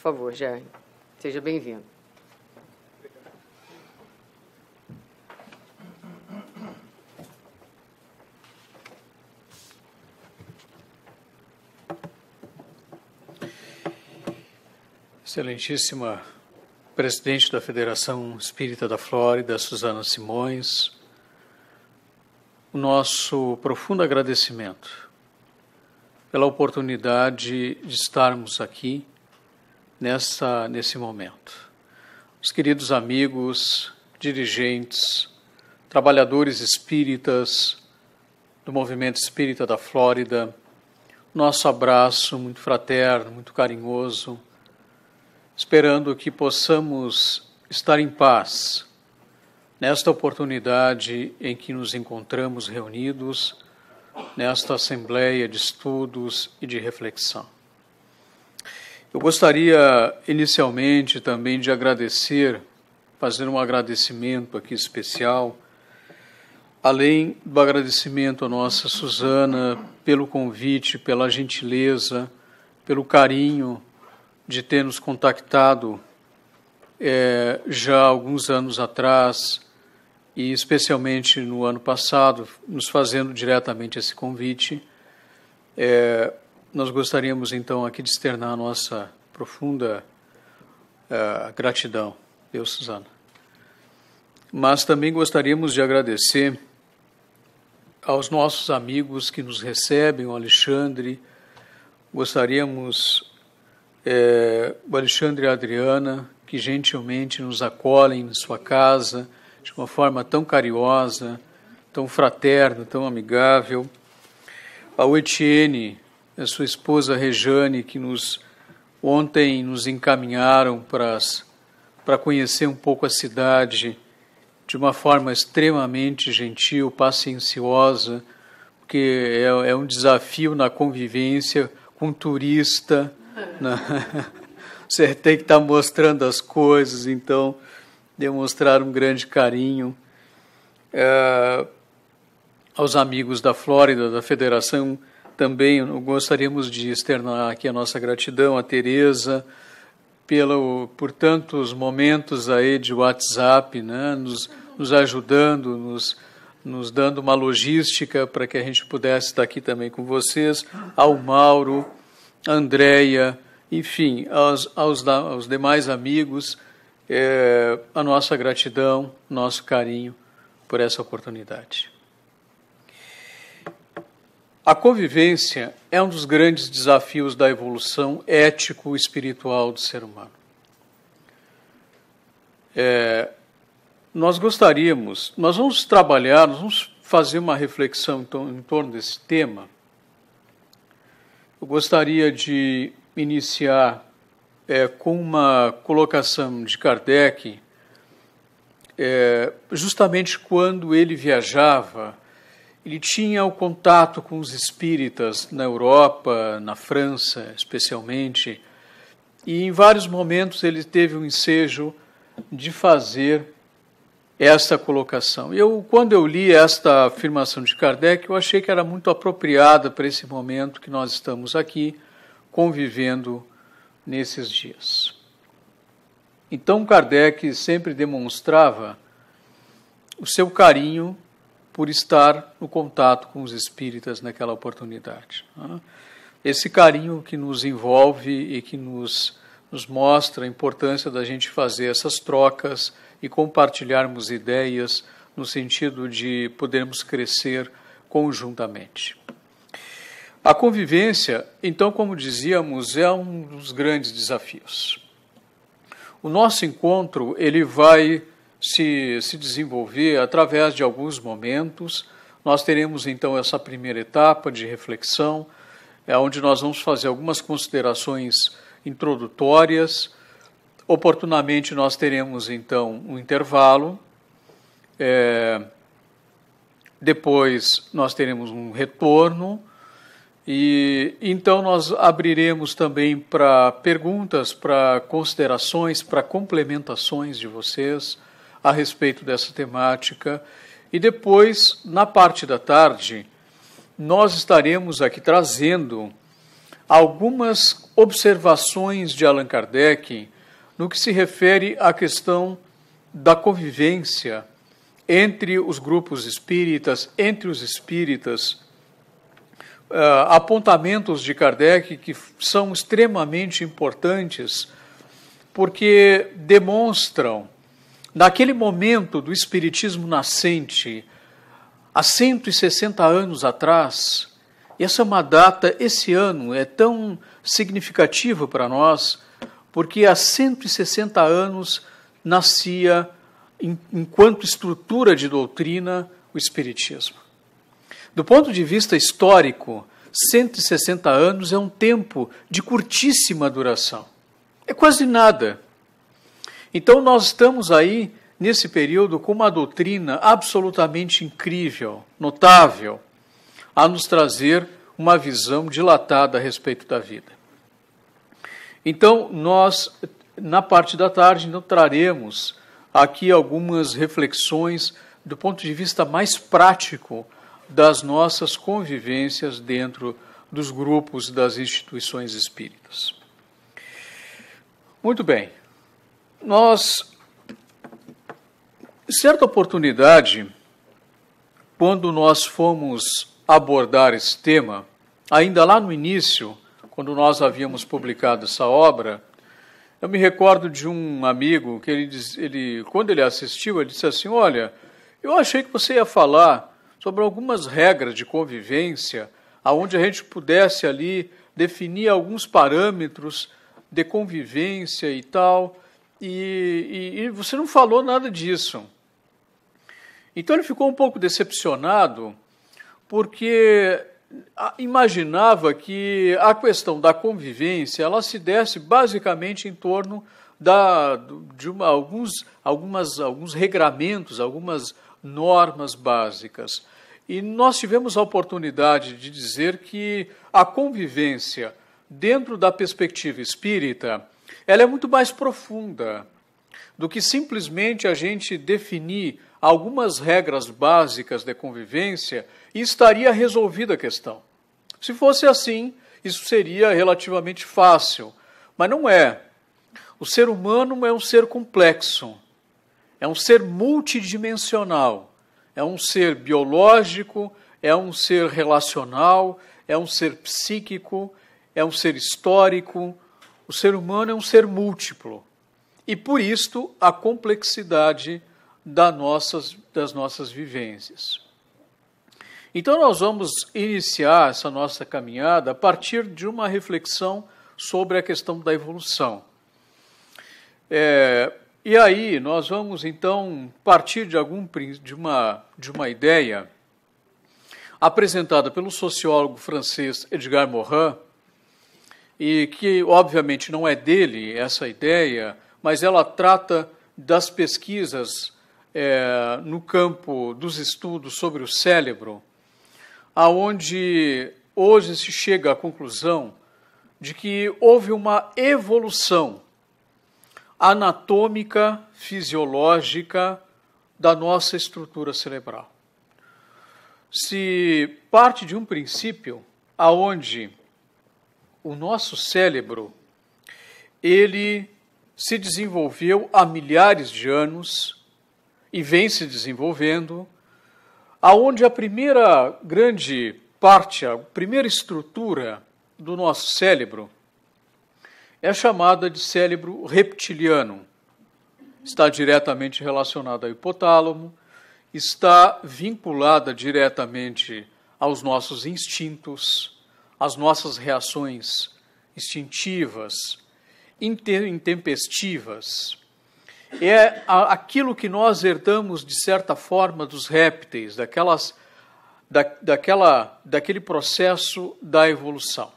Por favor, Jair. Seja bem-vindo. Excelentíssima presidente da Federação Espírita da Flórida, Suzana Simões, o nosso profundo agradecimento pela oportunidade de estarmos aqui nessa, nesse momento. Os queridos amigos, dirigentes, trabalhadores espíritas do movimento espírita da Flórida, nosso abraço muito fraterno, muito carinhoso, esperando que possamos estar em paz nesta oportunidade em que nos encontramos reunidos nesta assembleia de estudos e de reflexão. Eu gostaria inicialmente também de agradecer, fazer um agradecimento aqui especial, além do agradecimento à nossa Suzana pelo convite, pela gentileza, pelo carinho de ter nos contactado é, já alguns anos atrás e especialmente no ano passado, nos fazendo diretamente esse convite. É, nós gostaríamos então aqui de externar a nossa profunda uh, gratidão, Deus Suzana. Mas também gostaríamos de agradecer aos nossos amigos que nos recebem, o Alexandre, gostaríamos, eh, o Alexandre e a Adriana, que gentilmente nos acolhem em sua casa de uma forma tão carinhosa, tão fraterna, tão amigável, ao Etienne, a sua esposa Rejane, que nos ontem nos encaminharam para, para conhecer um pouco a cidade de uma forma extremamente gentil, pacienciosa, porque é, é um desafio na convivência com um turista. Né? Você tem que estar tá mostrando as coisas, então demonstrar um grande carinho. É, aos amigos da Flórida, da Federação também gostaríamos de externar aqui a nossa gratidão à Tereza pelo, por tantos momentos aí de WhatsApp, né, nos, nos ajudando, nos, nos dando uma logística para que a gente pudesse estar aqui também com vocês, ao Mauro, à Andrea, enfim, aos, aos, aos demais amigos, é, a nossa gratidão, nosso carinho por essa oportunidade. A convivência é um dos grandes desafios da evolução ético-espiritual do ser humano. É, nós gostaríamos, nós vamos trabalhar, nós vamos fazer uma reflexão em torno desse tema. Eu gostaria de iniciar é, com uma colocação de Kardec, é, justamente quando ele viajava ele tinha o contato com os espíritas na Europa, na França, especialmente, e em vários momentos ele teve um ensejo de fazer esta colocação. Eu, quando eu li esta afirmação de Kardec, eu achei que era muito apropriada para esse momento que nós estamos aqui convivendo nesses dias. Então Kardec sempre demonstrava o seu carinho por estar no contato com os espíritas naquela oportunidade. Né? Esse carinho que nos envolve e que nos, nos mostra a importância da gente fazer essas trocas e compartilharmos ideias no sentido de podermos crescer conjuntamente. A convivência, então, como dizíamos, é um dos grandes desafios. O nosso encontro ele vai se, se desenvolver através de alguns momentos. Nós teremos então essa primeira etapa de reflexão, é onde nós vamos fazer algumas considerações introdutórias. Oportunamente nós teremos então um intervalo. É, depois nós teremos um retorno e então nós abriremos também para perguntas, para considerações, para complementações de vocês a respeito dessa temática. E depois, na parte da tarde, nós estaremos aqui trazendo algumas observações de Allan Kardec no que se refere à questão da convivência entre os grupos espíritas, entre os espíritas, ah, apontamentos de Kardec que são extremamente importantes porque demonstram Naquele momento do Espiritismo nascente, há 160 anos atrás, essa é uma data, esse ano é tão significativo para nós, porque há 160 anos nascia, enquanto estrutura de doutrina, o Espiritismo. Do ponto de vista histórico, 160 anos é um tempo de curtíssima duração. É quase nada então, nós estamos aí, nesse período, com uma doutrina absolutamente incrível, notável, a nos trazer uma visão dilatada a respeito da vida. Então, nós, na parte da tarde, não traremos aqui algumas reflexões do ponto de vista mais prático das nossas convivências dentro dos grupos das instituições espíritas. Muito bem. Nós, certa oportunidade, quando nós fomos abordar esse tema, ainda lá no início, quando nós havíamos publicado essa obra, eu me recordo de um amigo que ele, diz, ele quando ele assistiu, ele disse assim: "Olha, eu achei que você ia falar sobre algumas regras de convivência, aonde a gente pudesse ali definir alguns parâmetros de convivência e tal e, e, e você não falou nada disso. Então ele ficou um pouco decepcionado, porque imaginava que a questão da convivência ela se desse basicamente em torno da, de uma, alguns, algumas, alguns regramentos, algumas normas básicas. E nós tivemos a oportunidade de dizer que a convivência, dentro da perspectiva espírita, ela é muito mais profunda do que simplesmente a gente definir algumas regras básicas de convivência e estaria resolvida a questão. Se fosse assim, isso seria relativamente fácil, mas não é. O ser humano é um ser complexo, é um ser multidimensional, é um ser biológico, é um ser relacional, é um ser psíquico, é um ser histórico, o ser humano é um ser múltiplo e, por isto, a complexidade das nossas, das nossas vivências. Então, nós vamos iniciar essa nossa caminhada a partir de uma reflexão sobre a questão da evolução. É, e aí, nós vamos então partir de, algum, de, uma, de uma ideia apresentada pelo sociólogo francês Edgar Morin, e que obviamente não é dele essa ideia, mas ela trata das pesquisas é, no campo dos estudos sobre o cérebro, aonde hoje se chega à conclusão de que houve uma evolução anatômica, fisiológica da nossa estrutura cerebral. Se parte de um princípio aonde o nosso cérebro ele se desenvolveu há milhares de anos e vem se desenvolvendo, aonde a primeira grande parte, a primeira estrutura do nosso cérebro é chamada de cérebro reptiliano. Está diretamente relacionada ao hipotálamo, está vinculada diretamente aos nossos instintos, as nossas reações instintivas, intempestivas. É aquilo que nós herdamos, de certa forma, dos répteis, daquelas, da, daquela, daquele processo da evolução.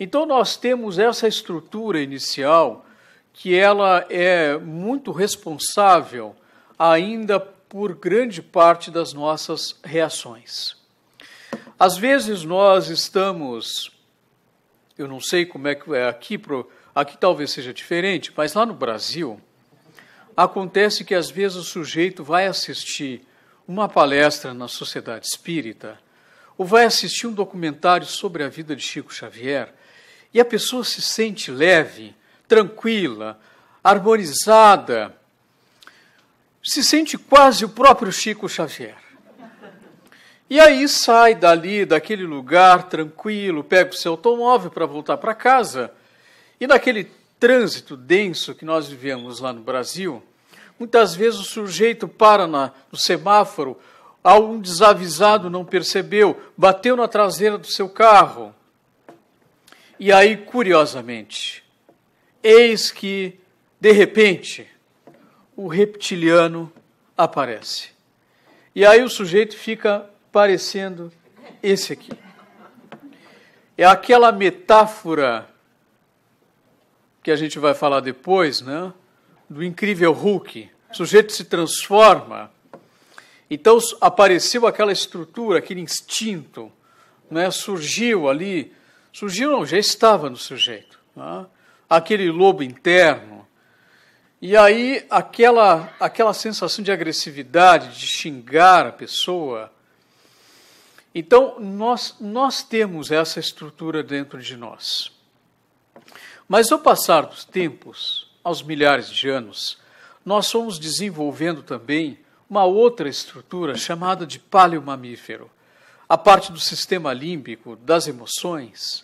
Então, nós temos essa estrutura inicial que ela é muito responsável ainda por grande parte das nossas reações. Às vezes nós estamos, eu não sei como é que é aqui, aqui talvez seja diferente, mas lá no Brasil, acontece que às vezes o sujeito vai assistir uma palestra na sociedade espírita ou vai assistir um documentário sobre a vida de Chico Xavier e a pessoa se sente leve, tranquila, harmonizada, se sente quase o próprio Chico Xavier. E aí sai dali, daquele lugar tranquilo, pega o seu automóvel para voltar para casa. E naquele trânsito denso que nós vivemos lá no Brasil, muitas vezes o sujeito para na, no semáforo, algum desavisado não percebeu, bateu na traseira do seu carro. E aí, curiosamente, eis que, de repente, o reptiliano aparece. E aí o sujeito fica parecendo esse aqui. É aquela metáfora que a gente vai falar depois, né? Do incrível Hulk. O sujeito se transforma. Então apareceu aquela estrutura, aquele instinto, né? surgiu ali, surgiu não, já estava no sujeito, né? aquele lobo interno. E aí aquela, aquela sensação de agressividade, de xingar a pessoa, então, nós, nós temos essa estrutura dentro de nós. Mas ao passar dos tempos, aos milhares de anos, nós fomos desenvolvendo também uma outra estrutura chamada de paleomamífero, a parte do sistema límbico, das emoções,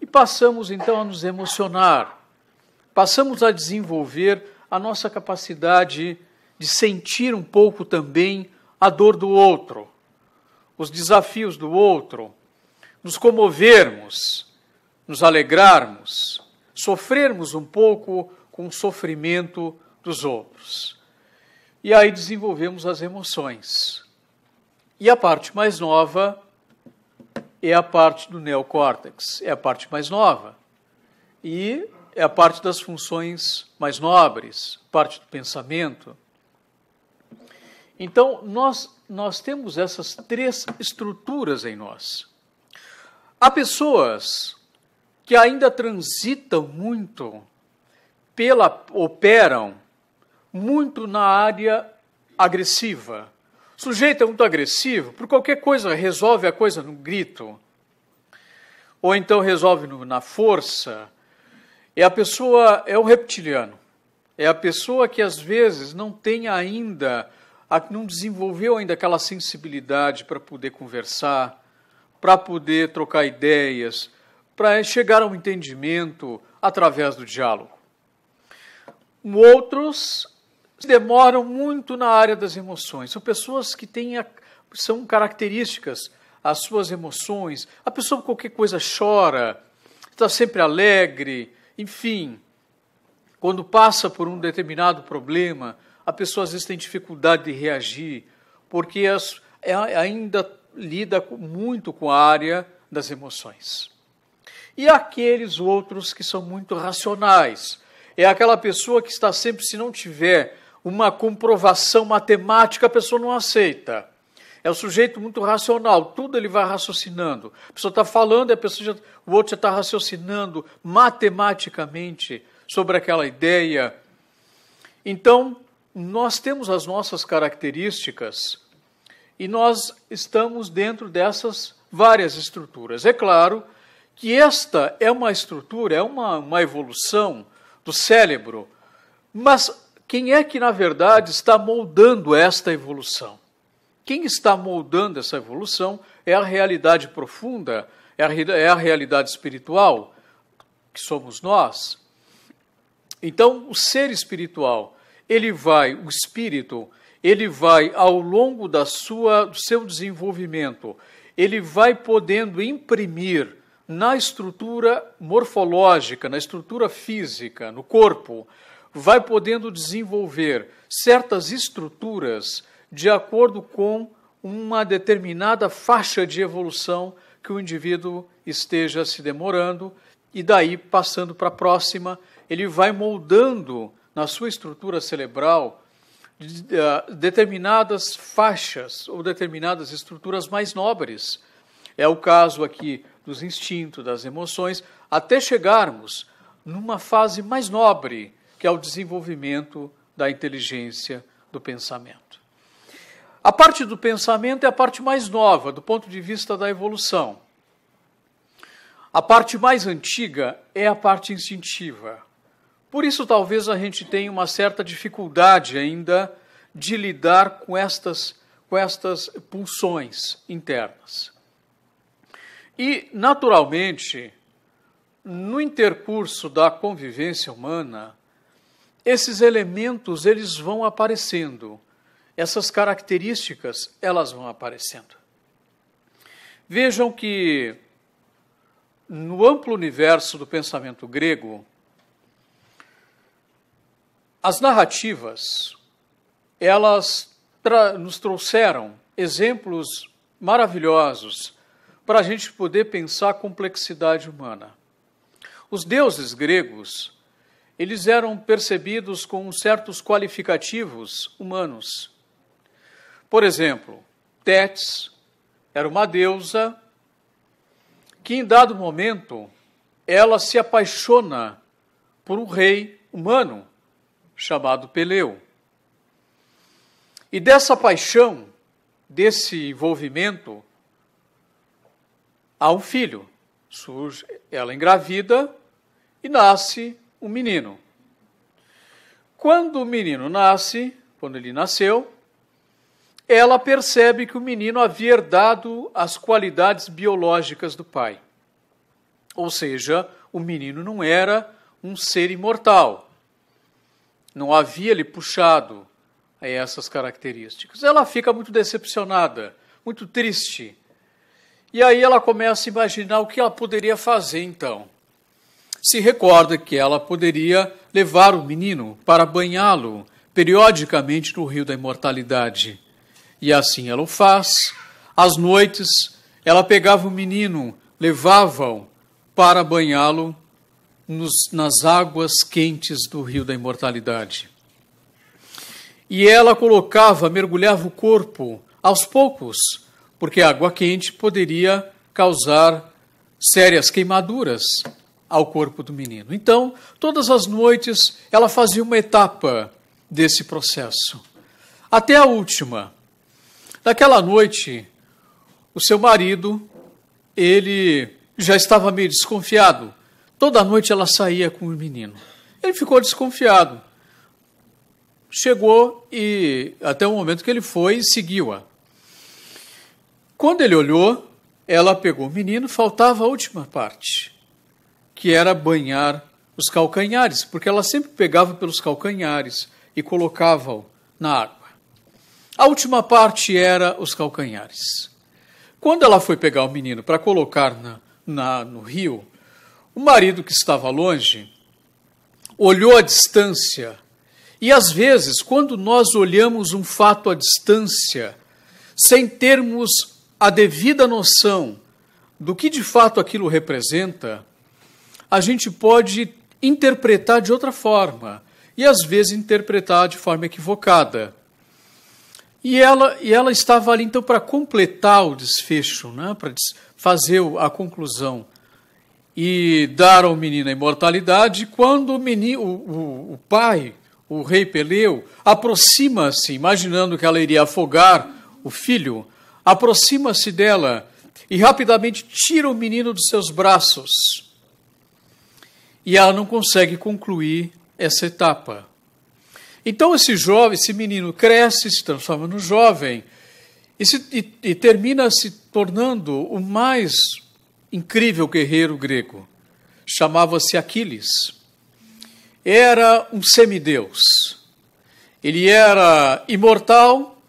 e passamos então a nos emocionar, passamos a desenvolver a nossa capacidade de sentir um pouco também a dor do outro os desafios do outro, nos comovermos, nos alegrarmos, sofrermos um pouco com o sofrimento dos outros. E aí desenvolvemos as emoções. E a parte mais nova é a parte do neocórtex, é a parte mais nova. E é a parte das funções mais nobres, parte do pensamento. Então, nós, nós temos essas três estruturas em nós. Há pessoas que ainda transitam muito pela operam muito na área agressiva. O sujeito é muito agressivo, por qualquer coisa resolve a coisa no grito. Ou então resolve no, na força. É a pessoa é o reptiliano. É a pessoa que às vezes não tem ainda não desenvolveu ainda aquela sensibilidade para poder conversar, para poder trocar ideias, para chegar a um entendimento através do diálogo. Outros demoram muito na área das emoções. São pessoas que têm a, são características as suas emoções. A pessoa qualquer coisa chora, está sempre alegre, enfim. Quando passa por um determinado problema, a pessoa às vezes tem dificuldade de reagir, porque as, é, ainda lida muito com a área das emoções. E aqueles outros que são muito racionais. É aquela pessoa que está sempre, se não tiver uma comprovação matemática, a pessoa não aceita. É um sujeito muito racional, tudo ele vai raciocinando. A pessoa está falando, a pessoa já, o outro já está raciocinando matematicamente sobre aquela ideia. Então, nós temos as nossas características e nós estamos dentro dessas várias estruturas. É claro que esta é uma estrutura, é uma, uma evolução do cérebro, mas quem é que, na verdade, está moldando esta evolução? Quem está moldando essa evolução é a realidade profunda, é a, é a realidade espiritual, que somos nós. Então, o ser espiritual ele vai, o espírito, ele vai ao longo da sua, do seu desenvolvimento, ele vai podendo imprimir na estrutura morfológica, na estrutura física, no corpo, vai podendo desenvolver certas estruturas de acordo com uma determinada faixa de evolução que o indivíduo esteja se demorando e daí passando para a próxima, ele vai moldando na sua estrutura cerebral ah, determinadas faixas ou determinadas estruturas mais nobres. É o caso aqui dos instintos, das emoções, até chegarmos numa fase mais nobre, que é o desenvolvimento da inteligência do pensamento. A parte do pensamento é a parte mais nova do ponto de vista da evolução. A parte mais antiga é a parte instintiva. Por isso, talvez a gente tenha uma certa dificuldade ainda de lidar com estas, com estas pulsões internas. E, naturalmente, no intercurso da convivência humana, esses elementos eles vão aparecendo, essas características elas vão aparecendo. Vejam que no amplo universo do pensamento grego, as narrativas, elas nos trouxeram exemplos maravilhosos para a gente poder pensar a complexidade humana. Os deuses gregos, eles eram percebidos com certos qualificativos humanos. Por exemplo, Tétis era uma deusa que, em dado momento, ela se apaixona por um rei humano chamado Peleu. E dessa paixão, desse envolvimento, há um filho. Surge, ela engravida e nasce um menino. Quando o menino nasce, quando ele nasceu, ela percebe que o menino havia herdado as qualidades biológicas do pai. Ou seja, o menino não era um ser imortal, não havia lhe puxado a essas características. Ela fica muito decepcionada, muito triste. E aí ela começa a imaginar o que ela poderia fazer então. Se recorda que ela poderia levar o menino para banhá-lo periodicamente no rio da imortalidade. E assim ela o faz. Às noites, ela pegava o menino, levava-o para banhá-lo nos, nas águas quentes do rio da imortalidade. E ela colocava, mergulhava o corpo aos poucos, porque a água quente poderia causar sérias queimaduras ao corpo do menino. Então, todas as noites ela fazia uma etapa desse processo, até a última. Naquela noite, o seu marido, ele já estava meio desconfiado, Toda noite ela saía com o menino. Ele ficou desconfiado. Chegou e, até o momento que ele foi, seguiu-a. Quando ele olhou, ela pegou o menino, faltava a última parte, que era banhar os calcanhares, porque ela sempre pegava pelos calcanhares e colocava-o na água. A última parte era os calcanhares. Quando ela foi pegar o menino para colocar na, na, no rio, o marido que estava longe olhou à distância. E às vezes, quando nós olhamos um fato à distância, sem termos a devida noção do que de fato aquilo representa, a gente pode interpretar de outra forma e às vezes interpretar de forma equivocada. E ela, e ela estava ali então para completar o desfecho, né, para fazer a conclusão e dar ao menino a imortalidade, quando o, menino, o, o pai, o rei Peleu, aproxima-se, imaginando que ela iria afogar o filho, aproxima-se dela e rapidamente tira o menino dos seus braços. E ela não consegue concluir essa etapa. Então esse jovem, esse menino cresce, se transforma no jovem e, se, e, e termina se tornando o mais incrível guerreiro grego. Chamava-se Aquiles. Era um semideus. Ele era imortal,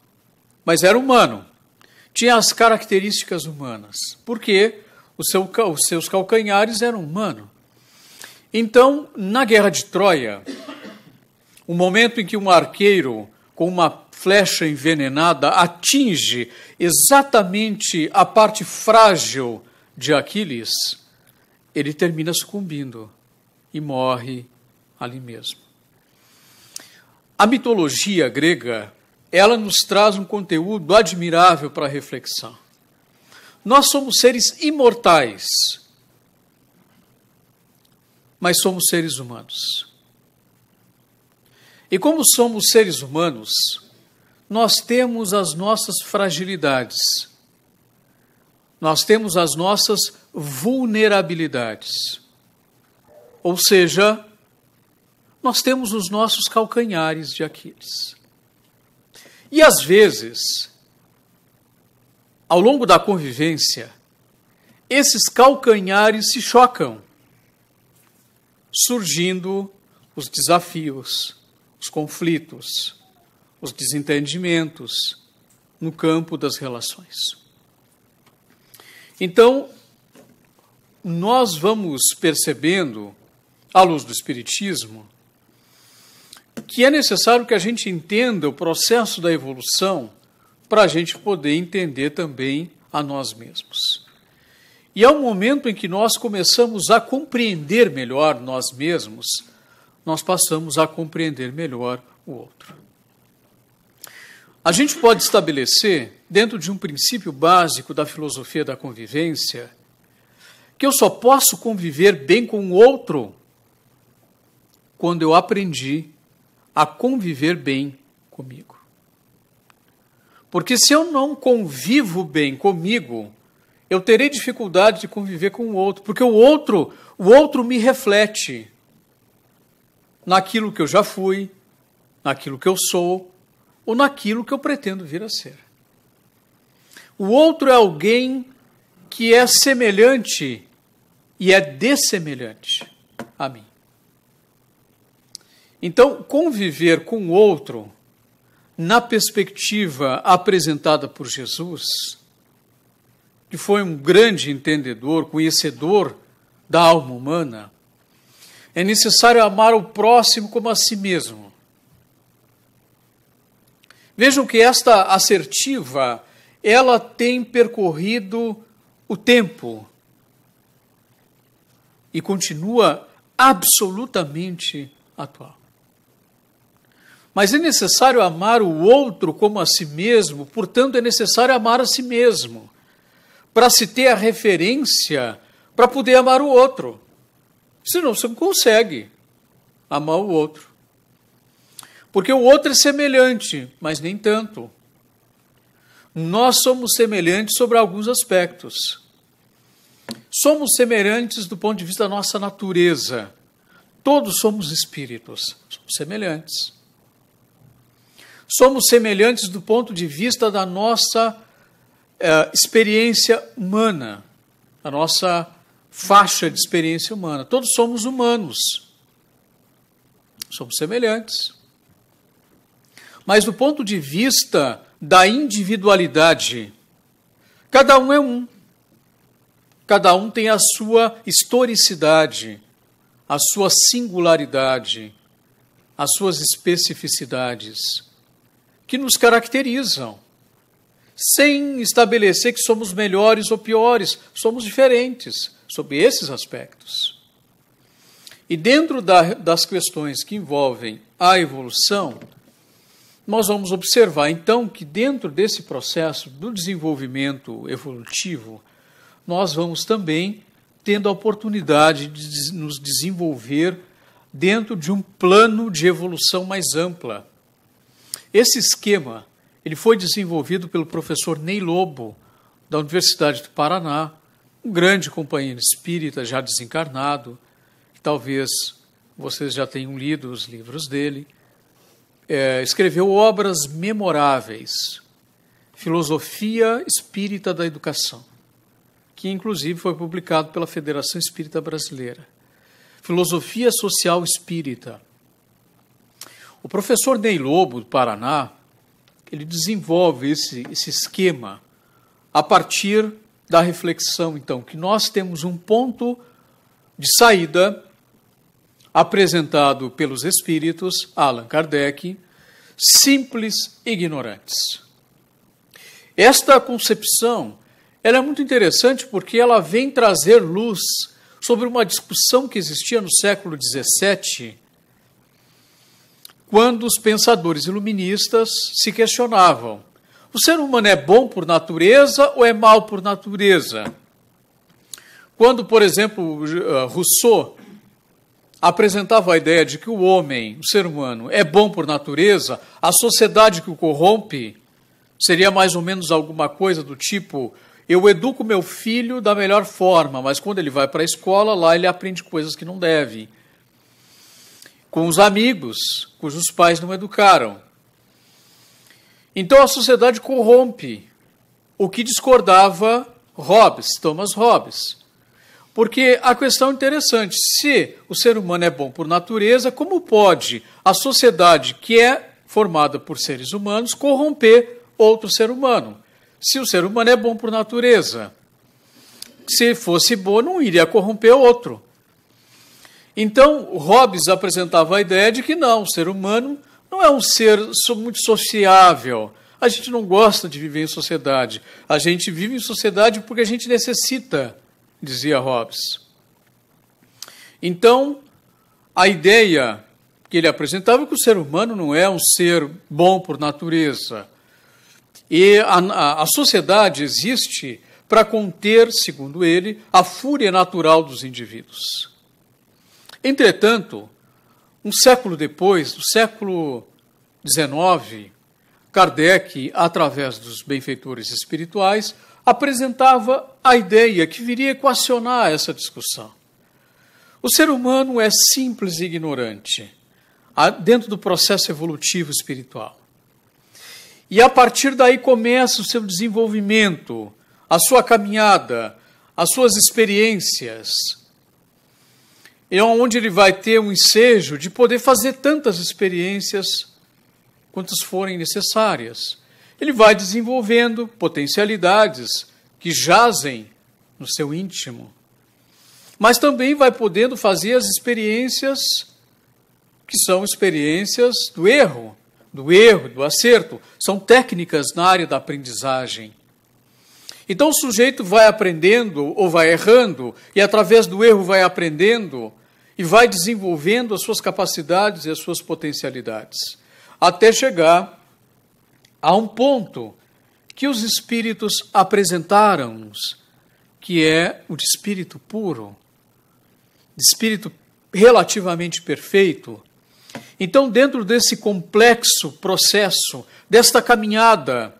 mas era humano. Tinha as características humanas, porque seu, os seus calcanhares eram humanos. Então, na Guerra de Troia, o momento em que um arqueiro com uma flecha envenenada atinge exatamente a parte frágil de Aquiles, ele termina sucumbindo e morre ali mesmo. A mitologia grega, ela nos traz um conteúdo admirável para reflexão. Nós somos seres imortais, mas somos seres humanos. E como somos seres humanos, nós temos as nossas fragilidades nós temos as nossas vulnerabilidades. Ou seja, nós temos os nossos calcanhares de Aquiles. E às vezes, ao longo da convivência, esses calcanhares se chocam, surgindo os desafios, os conflitos, os desentendimentos no campo das relações. Então, nós vamos percebendo, à luz do Espiritismo, que é necessário que a gente entenda o processo da evolução para a gente poder entender também a nós mesmos. E ao momento em que nós começamos a compreender melhor nós mesmos, nós passamos a compreender melhor o outro. A gente pode estabelecer, dentro de um princípio básico da filosofia da convivência, que eu só posso conviver bem com o outro quando eu aprendi a conviver bem comigo. Porque se eu não convivo bem comigo, eu terei dificuldade de conviver com o outro, porque o outro, o outro me reflete naquilo que eu já fui, naquilo que eu sou, ou naquilo que eu pretendo vir a ser. O outro é alguém que é semelhante e é dessemelhante a mim. Então, conviver com o outro na perspectiva apresentada por Jesus, que foi um grande entendedor, conhecedor da alma humana, é necessário amar o próximo como a si mesmo. Vejam que esta assertiva, ela tem percorrido o tempo e continua absolutamente atual. Mas é necessário amar o outro como a si mesmo, portanto, é necessário amar a si mesmo, para se ter a referência para poder amar o outro. Senão você não consegue amar o outro. Porque o outro é semelhante, mas nem tanto. Nós somos semelhantes sobre alguns aspectos. Somos semelhantes do ponto de vista da nossa natureza. Todos somos espíritos, somos semelhantes. Somos semelhantes do ponto de vista da nossa eh, experiência humana, da nossa faixa de experiência humana. Todos somos humanos, somos semelhantes mas do ponto de vista da individualidade. Cada um é um. Cada um tem a sua historicidade, a sua singularidade, as suas especificidades, que nos caracterizam, sem estabelecer que somos melhores ou piores, somos diferentes sobre esses aspectos. E dentro da, das questões que envolvem a evolução, nós vamos observar então que dentro desse processo do desenvolvimento evolutivo, nós vamos também tendo a oportunidade de nos desenvolver dentro de um plano de evolução mais ampla. Esse esquema, ele foi desenvolvido pelo professor Ney Lobo, da Universidade do Paraná, um grande companheiro espírita já desencarnado, que talvez vocês já tenham lido os livros dele é, escreveu obras memoráveis, Filosofia Espírita da Educação, que inclusive foi publicado pela Federação Espírita Brasileira. Filosofia Social Espírita. O professor Ney Lobo, do Paraná, ele desenvolve esse, esse esquema a partir da reflexão, então, que nós temos um ponto de saída apresentado pelos espíritos Allan Kardec, simples ignorantes. Esta concepção ela é muito interessante porque ela vem trazer luz sobre uma discussão que existia no século XVII, quando os pensadores iluministas se questionavam: o ser humano é bom por natureza ou é mal por natureza? Quando, por exemplo, eh, Rousseau apresentava a ideia de que o homem, o ser humano, é bom por natureza, a sociedade que o corrompe seria mais ou menos alguma coisa do tipo: eu educo meu filho da melhor forma, mas quando ele vai para a escola, lá ele aprende coisas que não deve. Com os amigos, cujos pais não educaram. Então a sociedade corrompe o que discordava Hobbes, Thomas Hobbes. Porque a questão é interessante: se o ser humano é bom por natureza, como pode a sociedade que é formada por seres humanos corromper outro ser humano? Se o ser humano é bom por natureza, se fosse bom, não iria corromper outro. Então, Hobbes apresentava a ideia de que não, o ser humano não é um ser muito sociável. A gente não gosta de viver em sociedade. A gente vive em sociedade porque a gente necessita dizia Hobbes. Então, a ideia que ele apresentava é que o ser humano não é um ser bom por natureza. E a, a sociedade existe para conter, segundo ele, a fúria natural dos indivíduos. Entretanto, um século depois, no século XIX, Kardec, através dos benfeitores espirituais, apresentava a ideia que viria equacionar essa discussão. O ser humano é simples e ignorante dentro do processo evolutivo espiritual. E a partir daí começa o seu desenvolvimento, a sua caminhada, as suas experiências. É onde ele vai ter um ensejo de poder fazer tantas experiências quantas forem necessárias ele vai desenvolvendo potencialidades que jazem no seu íntimo, mas também vai podendo fazer as experiências que são experiências do erro, do erro, do acerto, são técnicas na área da aprendizagem. Então o sujeito vai aprendendo ou vai errando, e através do erro vai aprendendo e vai desenvolvendo as suas capacidades e as suas potencialidades, até chegar Há um ponto que os espíritos apresentaram-nos, que é o de espírito puro, de espírito relativamente perfeito. Então, dentro desse complexo processo, desta caminhada,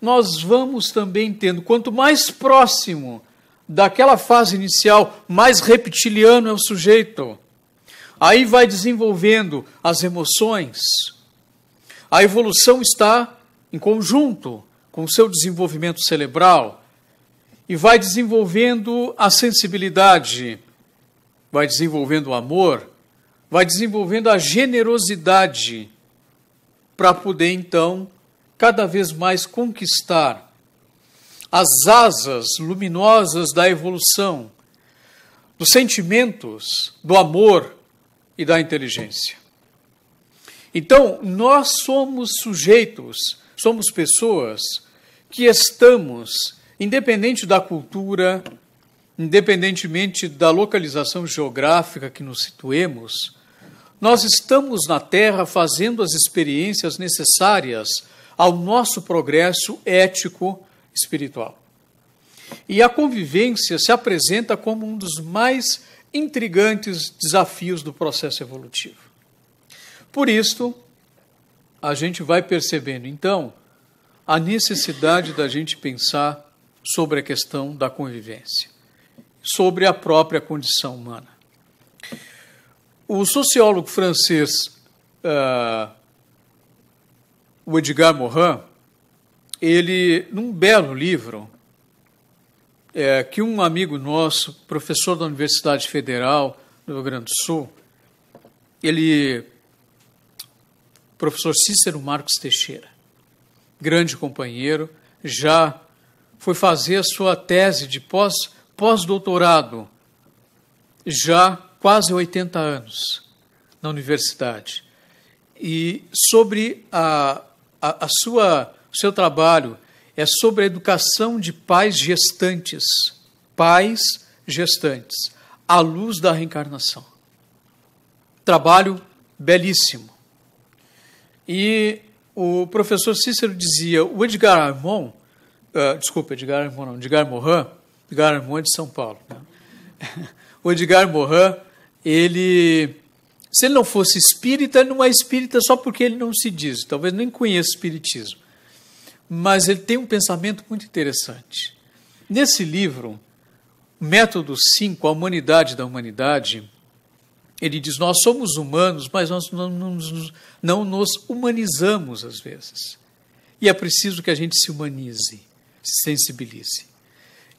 nós vamos também tendo, quanto mais próximo daquela fase inicial, mais reptiliano é o sujeito. Aí vai desenvolvendo as emoções. A evolução está em conjunto com o seu desenvolvimento cerebral e vai desenvolvendo a sensibilidade, vai desenvolvendo o amor, vai desenvolvendo a generosidade para poder então cada vez mais conquistar as asas luminosas da evolução, dos sentimentos, do amor e da inteligência. Então, nós somos sujeitos Somos pessoas que estamos, independente da cultura, independentemente da localização geográfica que nos situemos, nós estamos na Terra fazendo as experiências necessárias ao nosso progresso ético espiritual. E a convivência se apresenta como um dos mais intrigantes desafios do processo evolutivo. Por isto, a gente vai percebendo, então, a necessidade da gente pensar sobre a questão da convivência, sobre a própria condição humana. O sociólogo francês uh, o Edgar Morin, ele, num belo livro, é, que um amigo nosso, professor da Universidade Federal do Rio Grande do Sul, ele professor Cícero Marcos Teixeira. Grande companheiro, já foi fazer a sua tese de pós, pós-doutorado, já quase 80 anos, na universidade. E sobre a, a, a sua, o seu trabalho é sobre a educação de pais gestantes, pais gestantes, à luz da reencarnação. Trabalho belíssimo. E o professor Cícero dizia, o Edgar Armand, uh, eh, desculpa, Edgar Armon não, Edgar Morin, Edgar Armon é de São Paulo. Né? o Edgar Morin, ele, se ele não fosse espírita, não é espírita só porque ele não se diz, talvez nem conheça o espiritismo. Mas ele tem um pensamento muito interessante. Nesse livro, Método 5, A Humanidade da Humanidade, ele diz: Nós somos humanos, mas nós não, não, não nos humanizamos às vezes. E é preciso que a gente se humanize, se sensibilize.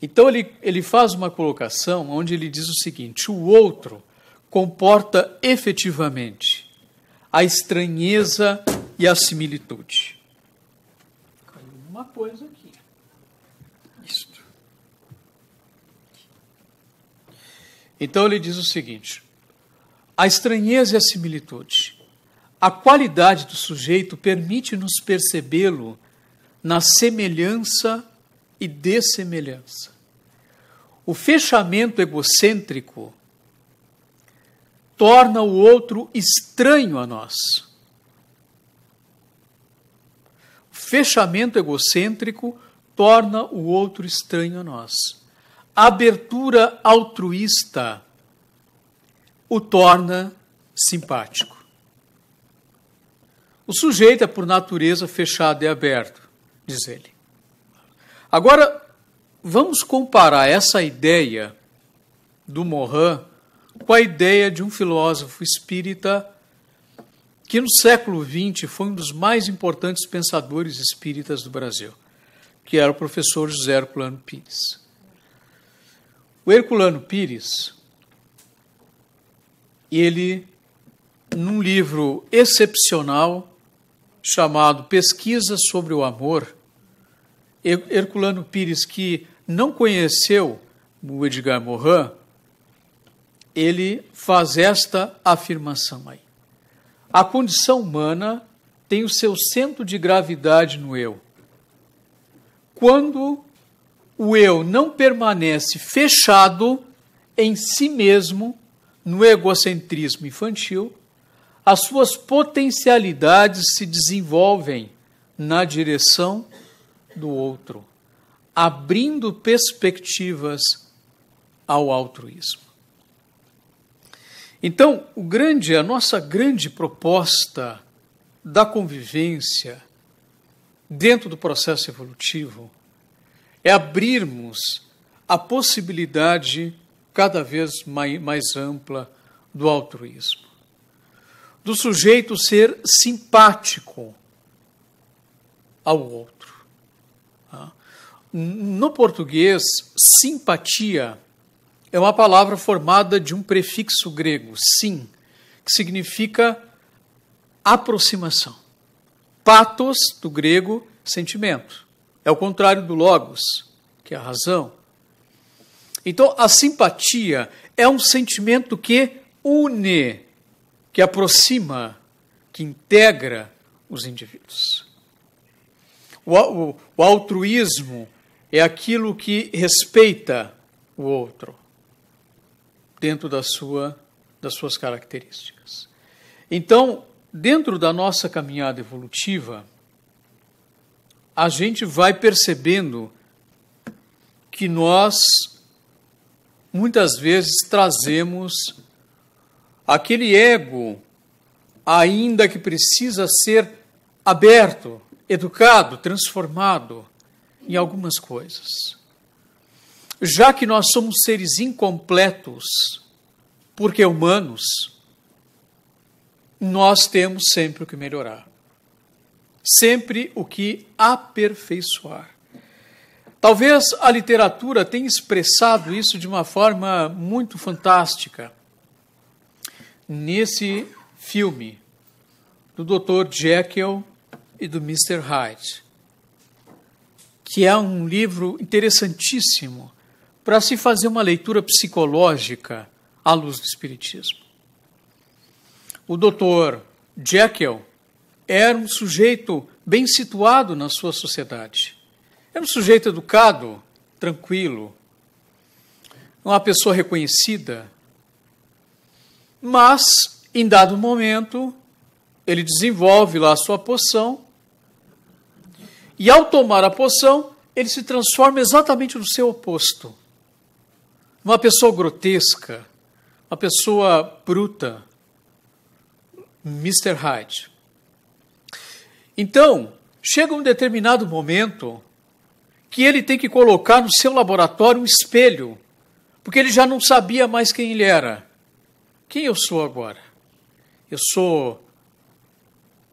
Então ele, ele faz uma colocação onde ele diz o seguinte: o outro comporta efetivamente a estranheza e a similitude. Caiu uma coisa aqui. Isto. Então ele diz o seguinte: a estranheza e a similitude. A qualidade do sujeito permite-nos percebê-lo na semelhança e dessemelhança. O fechamento egocêntrico torna o outro estranho a nós. O fechamento egocêntrico torna o outro estranho a nós. A abertura altruísta o torna simpático. O sujeito é por natureza fechado e aberto, diz ele. Agora, vamos comparar essa ideia do Morin com a ideia de um filósofo espírita que no século XX foi um dos mais importantes pensadores espíritas do Brasil, que era o professor José Herculano Pires. O Herculano Pires ele, num livro excepcional chamado Pesquisas sobre o Amor, Herculano Pires, que não conheceu o Edgar Morin, ele faz esta afirmação aí. A condição humana tem o seu centro de gravidade no eu. Quando o eu não permanece fechado em si mesmo, no egocentrismo infantil, as suas potencialidades se desenvolvem na direção do outro, abrindo perspectivas ao altruísmo. Então, o grande, a nossa grande proposta da convivência dentro do processo evolutivo é abrirmos a possibilidade cada vez mais ampla do altruísmo. Do sujeito ser simpático ao outro. Ah. No português, simpatia é uma palavra formada de um prefixo grego, sim, que significa aproximação. Patos, do grego, sentimento. É o contrário do logos, que é a razão. Então, a simpatia é um sentimento que une, que aproxima, que integra os indivíduos. O, o, o altruísmo é aquilo que respeita o outro dentro da sua, das suas características. Então, dentro da nossa caminhada evolutiva, a gente vai percebendo que nós muitas vezes trazemos aquele ego, ainda que precisa ser aberto, educado, transformado em algumas coisas. Já que nós somos seres incompletos, porque humanos, nós temos sempre o que melhorar, sempre o que aperfeiçoar. Talvez a literatura tenha expressado isso de uma forma muito fantástica nesse filme do Dr. Jekyll e do Mr. Hyde, que é um livro interessantíssimo para se fazer uma leitura psicológica à luz do espiritismo. O Dr. Jekyll era um sujeito bem situado na sua sociedade era é um sujeito educado, tranquilo, uma pessoa reconhecida. Mas, em dado momento, ele desenvolve lá a sua poção. E ao tomar a poção, ele se transforma exatamente no seu oposto. Uma pessoa grotesca, uma pessoa bruta, Mr. Hyde. Então, chega um determinado momento que ele tem que colocar no seu laboratório um espelho, porque ele já não sabia mais quem ele era. Quem eu sou agora? Eu sou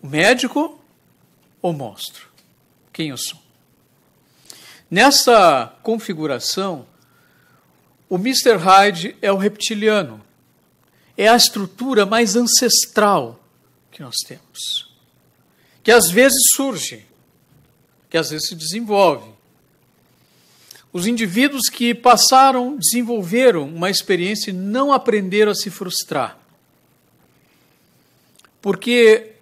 o médico ou monstro? Quem eu sou? Nessa configuração, o Mr. Hyde é o reptiliano. É a estrutura mais ancestral que nós temos. Que às vezes surge, que às vezes se desenvolve, os indivíduos que passaram, desenvolveram uma experiência e não aprenderam a se frustrar. Porque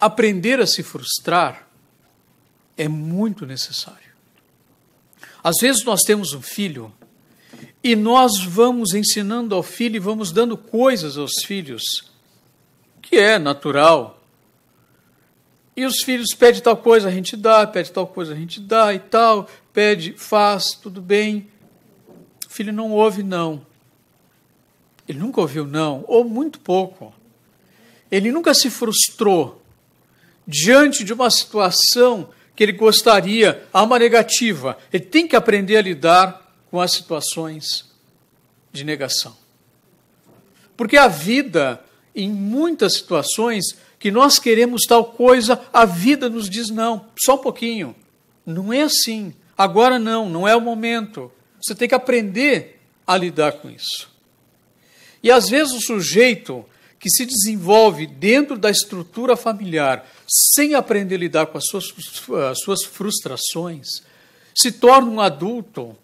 aprender a se frustrar é muito necessário. Às vezes nós temos um filho e nós vamos ensinando ao filho e vamos dando coisas aos filhos, que é natural, e os filhos pedem tal coisa, a gente dá, pede tal coisa, a gente dá e tal, pede, faz, tudo bem. O filho não ouve não. Ele nunca ouviu não, ou muito pouco. Ele nunca se frustrou diante de uma situação que ele gostaria, há uma negativa. Ele tem que aprender a lidar com as situações de negação. Porque a vida, em muitas situações, que nós queremos tal coisa, a vida nos diz não, só um pouquinho. Não é assim. Agora não, não é o momento. Você tem que aprender a lidar com isso. E às vezes o sujeito que se desenvolve dentro da estrutura familiar, sem aprender a lidar com as suas, as suas frustrações, se torna um adulto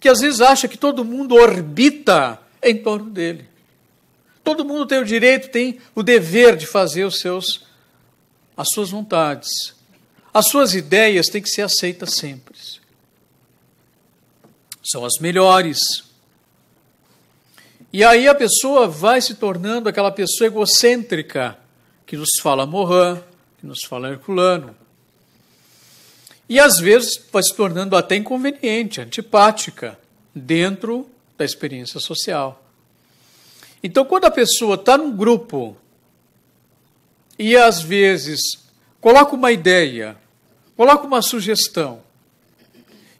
que às vezes acha que todo mundo orbita em torno dele. Todo mundo tem o direito, tem o dever de fazer os seus, as suas vontades. As suas ideias têm que ser aceitas sempre. São as melhores. E aí a pessoa vai se tornando aquela pessoa egocêntrica que nos fala Morin, que nos fala Herculano. E às vezes vai se tornando até inconveniente, antipática, dentro da experiência social. Então, quando a pessoa está num grupo e às vezes coloca uma ideia, coloca uma sugestão,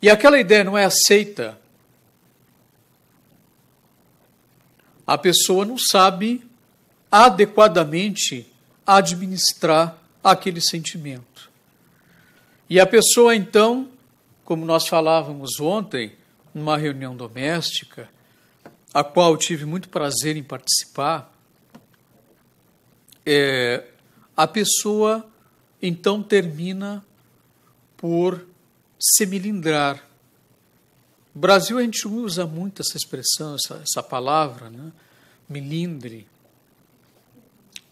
e aquela ideia não é aceita, a pessoa não sabe adequadamente administrar aquele sentimento. E a pessoa, então, como nós falávamos ontem, numa reunião doméstica, a qual tive muito prazer em participar, é, a pessoa então termina por se milindrar. No Brasil a gente usa muito essa expressão, essa, essa palavra, né? milindre.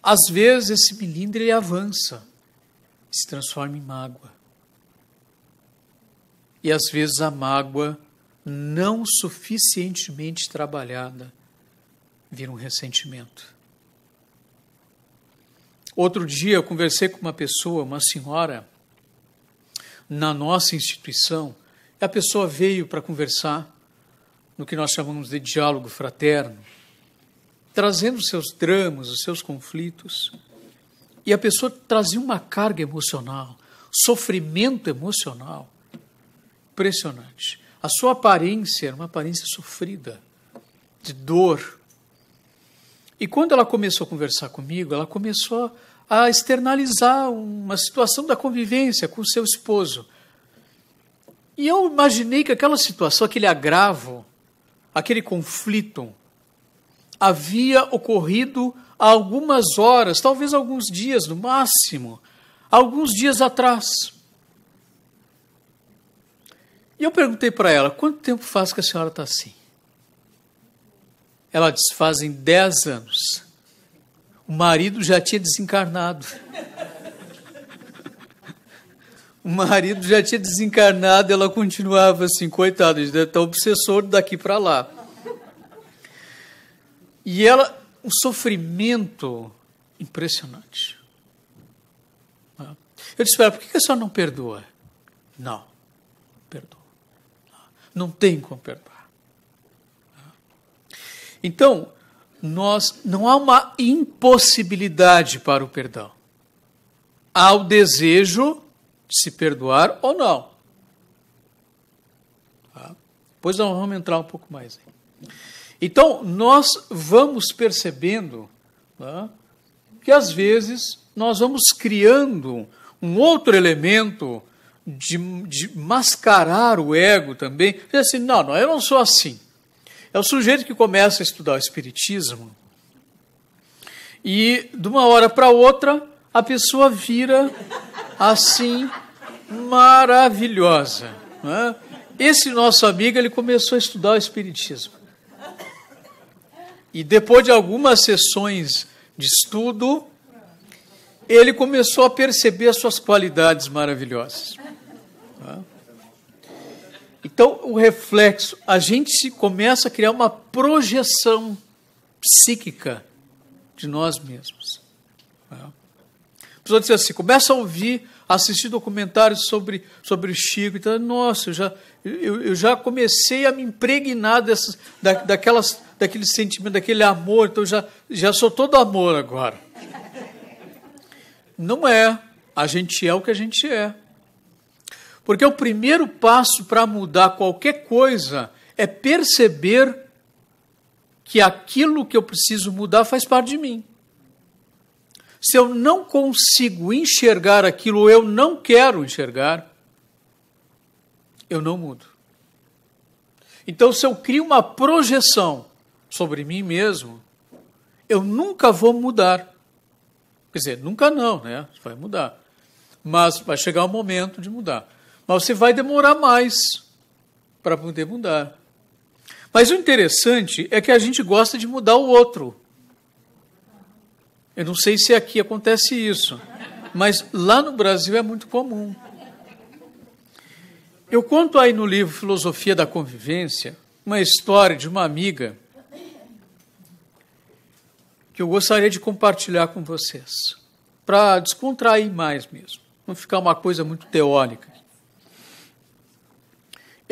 Às vezes esse milindre ele avança, se transforma em mágoa. E às vezes a mágoa não suficientemente trabalhada, vira um ressentimento. Outro dia eu conversei com uma pessoa, uma senhora, na nossa instituição, e a pessoa veio para conversar no que nós chamamos de diálogo fraterno, trazendo seus dramas, os seus conflitos. E a pessoa trazia uma carga emocional, sofrimento emocional impressionante. A sua aparência era uma aparência sofrida, de dor. E quando ela começou a conversar comigo, ela começou a externalizar uma situação da convivência com o seu esposo. E eu imaginei que aquela situação, aquele agravo, aquele conflito, havia ocorrido há algumas horas, talvez alguns dias no máximo, alguns dias atrás. E eu perguntei para ela: quanto tempo faz que a senhora está assim? Ela disse: fazem 10 anos. O marido já tinha desencarnado. O marido já tinha desencarnado, ela continuava assim, coitada, deve estar tá obsessor daqui para lá. E ela, um sofrimento impressionante. Eu disse para ela, por que a senhora não perdoa? Não. Não tem como perdoar. Então, nós não há uma impossibilidade para o perdão. Há o desejo de se perdoar ou não. Tá? Pois nós vamos entrar um pouco mais. Aí. Então, nós vamos percebendo tá? que às vezes nós vamos criando um outro elemento de, de mascarar o ego também. diz assim, não, não, eu não sou assim. É o sujeito que começa a estudar o Espiritismo e, de uma hora para outra, a pessoa vira assim maravilhosa. Né? Esse nosso amigo ele começou a estudar o Espiritismo. E depois de algumas sessões de estudo, ele começou a perceber as suas qualidades maravilhosas. Tá? Então, o reflexo, a gente se começa a criar uma projeção psíquica de nós mesmos. Tá? A pessoa diz assim, começa a ouvir, assistir documentários sobre, sobre o Chico, então, nossa, eu já, eu, eu já comecei a me impregnar dessas, da, daquelas, daquele sentimento, daquele amor, então já, já sou todo amor agora. Não é. A gente é o que a gente é. Porque o primeiro passo para mudar qualquer coisa é perceber que aquilo que eu preciso mudar faz parte de mim. Se eu não consigo enxergar aquilo, eu não quero enxergar, eu não mudo. Então, se eu crio uma projeção sobre mim mesmo, eu nunca vou mudar. Quer dizer, nunca não, né? Vai mudar. Mas vai chegar o momento de mudar. Mas você vai demorar mais para poder mudar. Mas o interessante é que a gente gosta de mudar o outro. Eu não sei se aqui acontece isso, mas lá no Brasil é muito comum. Eu conto aí no livro Filosofia da Convivência uma história de uma amiga que eu gostaria de compartilhar com vocês, para descontrair mais mesmo, não ficar uma coisa muito teórica.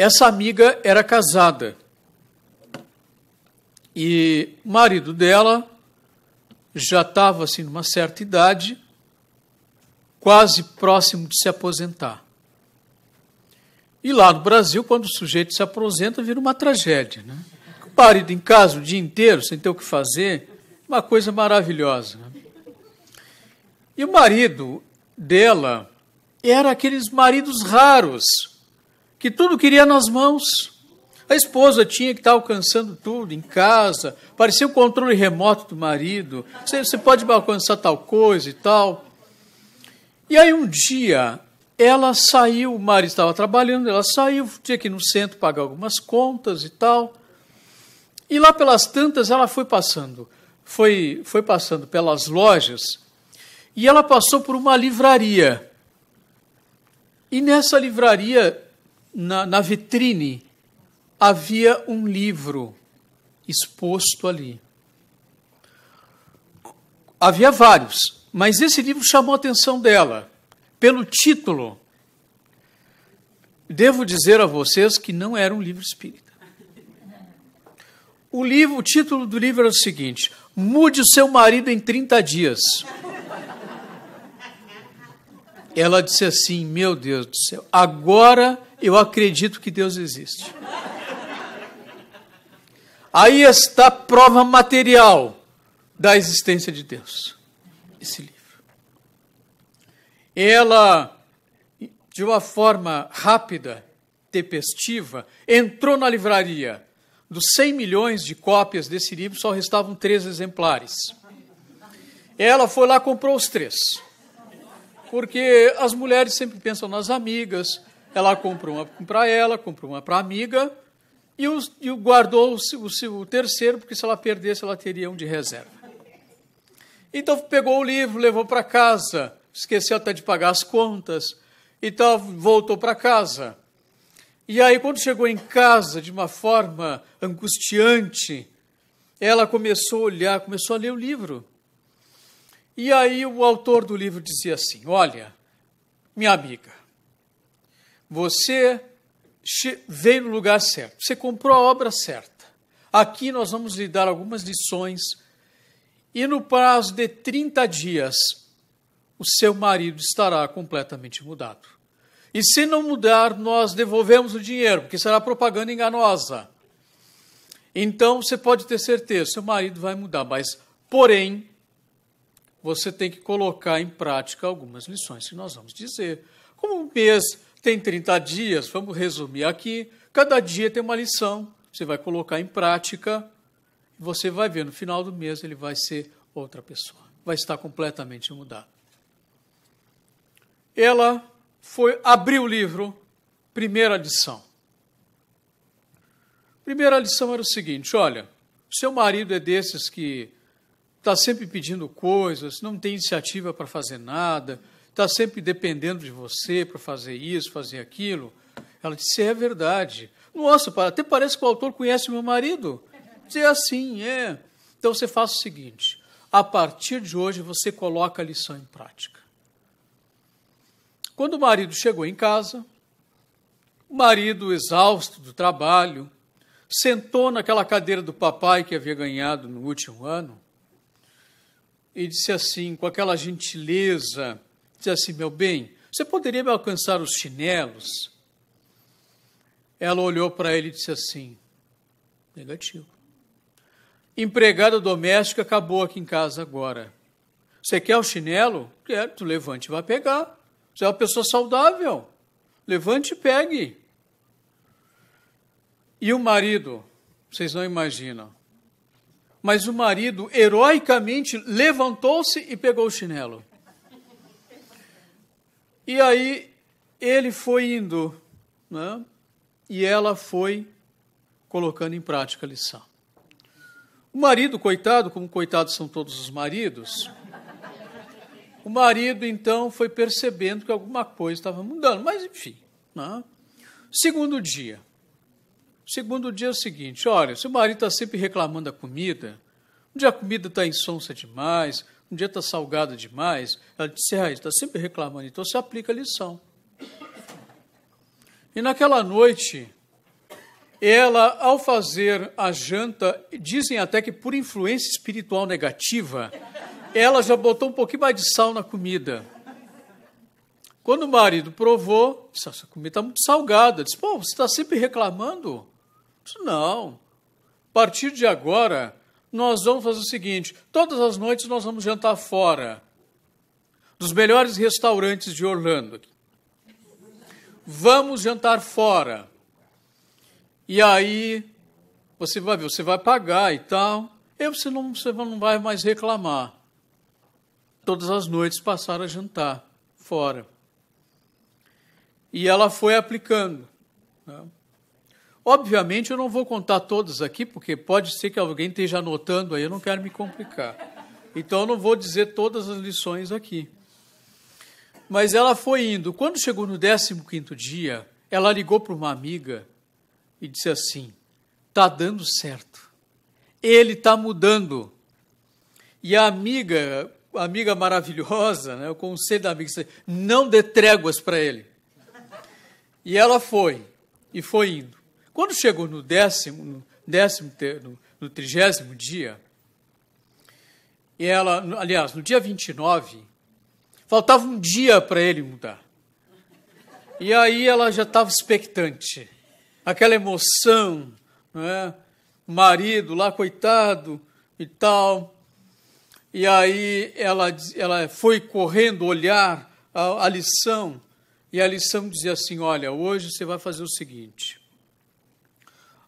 Essa amiga era casada e o marido dela já estava assim numa certa idade, quase próximo de se aposentar. E lá no Brasil, quando o sujeito se aposenta, vira uma tragédia, né? O marido em casa o dia inteiro, sem ter o que fazer, uma coisa maravilhosa. Né? E o marido dela era aqueles maridos raros que tudo queria nas mãos. A esposa tinha que estar alcançando tudo em casa, parecia o controle remoto do marido. Você, você pode alcançar tal coisa e tal. E aí um dia ela saiu, o marido estava trabalhando, ela saiu, tinha que ir no centro pagar algumas contas e tal. E lá pelas tantas ela foi passando, foi, foi passando pelas lojas e ela passou por uma livraria. E nessa livraria na, na vitrine havia um livro exposto ali. Havia vários, mas esse livro chamou a atenção dela pelo título. Devo dizer a vocês que não era um livro espírita. O, livro, o título do livro era o seguinte: Mude o seu marido em 30 dias. Ela disse assim: Meu Deus do céu, agora eu acredito que Deus existe. Aí está a prova material da existência de Deus. Esse livro. Ela, de uma forma rápida, tempestiva, entrou na livraria. Dos 100 milhões de cópias desse livro, só restavam três exemplares. Ela foi lá comprou os três. Porque as mulheres sempre pensam nas amigas, ela comprou uma para ela, comprou uma para a amiga e, os, e guardou o, o, o terceiro, porque se ela perdesse, ela teria um de reserva. Então pegou o livro, levou para casa, esqueceu até de pagar as contas, então voltou para casa. E aí, quando chegou em casa de uma forma angustiante, ela começou a olhar, começou a ler o livro. E aí, o autor do livro dizia assim: Olha, minha amiga, você veio no lugar certo, você comprou a obra certa. Aqui nós vamos lhe dar algumas lições e no prazo de 30 dias o seu marido estará completamente mudado. E se não mudar, nós devolvemos o dinheiro, porque será propaganda enganosa. Então você pode ter certeza, seu marido vai mudar, mas porém você tem que colocar em prática algumas lições que nós vamos dizer. Como um mês tem 30 dias, vamos resumir aqui. Cada dia tem uma lição, você vai colocar em prática e você vai ver no final do mês ele vai ser outra pessoa, vai estar completamente mudado. Ela foi abrir o livro, primeira lição. Primeira lição era o seguinte: olha, seu marido é desses que está sempre pedindo coisas, não tem iniciativa para fazer nada está sempre dependendo de você para fazer isso, fazer aquilo. Ela disse: É verdade. Nossa, até parece que o autor conhece meu marido. É assim, é. Então você faz o seguinte: a partir de hoje você coloca a lição em prática. Quando o marido chegou em casa, o marido, exausto do trabalho, sentou naquela cadeira do papai que havia ganhado no último ano e disse assim, com aquela gentileza Diz assim: Meu bem, você poderia me alcançar os chinelos? Ela olhou para ele e disse assim: Negativo. Empregada doméstica acabou aqui em casa agora. Você quer o chinelo? quer Tu levante e vai pegar. Você é uma pessoa saudável. Levante e pegue. E o marido? Vocês não imaginam. Mas o marido heroicamente levantou-se e pegou o chinelo. E aí ele foi indo, né? e ela foi colocando em prática a lição. O marido, coitado, como coitados são todos os maridos, o marido então foi percebendo que alguma coisa estava mudando, mas enfim. Né? Segundo dia. Segundo dia é o seguinte: olha, se o marido está sempre reclamando da comida, um dia a comida está insonsa demais, um dia está salgado demais, ela disse, ah, está sempre reclamando, então você aplica a lição. E naquela noite, ela, ao fazer a janta, dizem até que por influência espiritual negativa, ela já botou um pouquinho mais de sal na comida. Quando o marido provou, disse, essa comida está muito salgada. Disse, pô, você está sempre reclamando? Disse, não. A partir de agora, nós vamos fazer o seguinte: todas as noites nós vamos jantar fora, dos melhores restaurantes de Orlando. Vamos jantar fora. E aí você vai ver, você vai pagar e tal. E você não, você não vai mais reclamar. Todas as noites passaram a jantar fora. E ela foi aplicando. Né? Obviamente eu não vou contar todas aqui, porque pode ser que alguém esteja anotando aí, eu não quero me complicar. Então eu não vou dizer todas as lições aqui. Mas ela foi indo. Quando chegou no 15 dia, ela ligou para uma amiga e disse assim: "Tá dando certo. Ele tá mudando". E a amiga, a amiga maravilhosa, né, o conselho da amiga, não dê tréguas para ele. E ela foi e foi indo. Quando chegou no décimo, no, décimo, no, no trigésimo dia, e ela, aliás, no dia 29, faltava um dia para ele mudar. E aí ela já estava expectante. Aquela emoção, né? marido lá, coitado e tal. E aí ela, ela foi correndo olhar a, a lição, e a lição dizia assim: Olha, hoje você vai fazer o seguinte.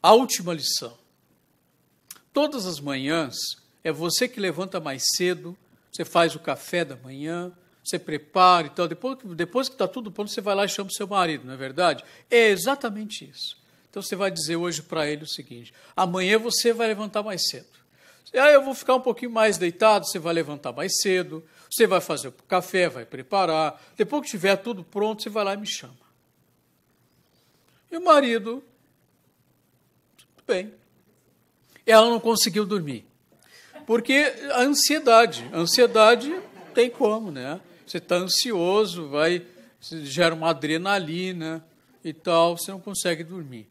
A última lição. Todas as manhãs é você que levanta mais cedo, você faz o café da manhã, você prepara e tal. Depois, depois que está tudo pronto, você vai lá e chama o seu marido, não é verdade? É exatamente isso. Então você vai dizer hoje para ele o seguinte: amanhã você vai levantar mais cedo. Ah, eu vou ficar um pouquinho mais deitado, você vai levantar mais cedo, você vai fazer o café, vai preparar. Depois que tiver tudo pronto, você vai lá e me chama. E o marido bem. Ela não conseguiu dormir. Porque a ansiedade, a ansiedade tem como, né? Você está ansioso, vai, gera uma adrenalina e tal, você não consegue dormir.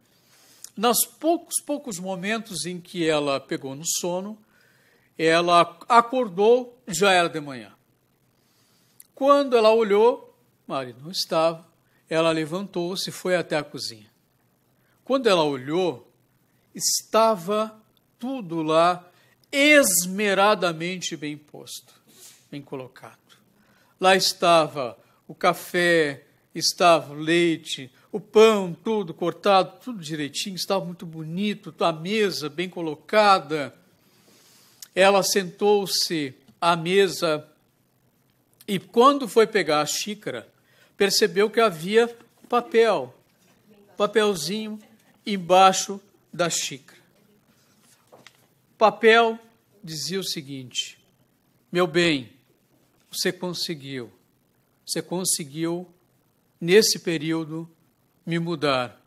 Nos poucos, poucos momentos em que ela pegou no sono, ela acordou, já era de manhã. Quando ela olhou, o marido não estava, ela levantou-se e foi até a cozinha. Quando ela olhou, estava tudo lá esmeradamente bem posto, bem colocado. Lá estava o café, estava o leite, o pão, tudo cortado, tudo direitinho, estava muito bonito, a mesa bem colocada. Ela sentou-se à mesa e, quando foi pegar a xícara, percebeu que havia papel, papelzinho embaixo da xícara. O papel dizia o seguinte: Meu bem, você conseguiu. Você conseguiu, nesse período, me mudar.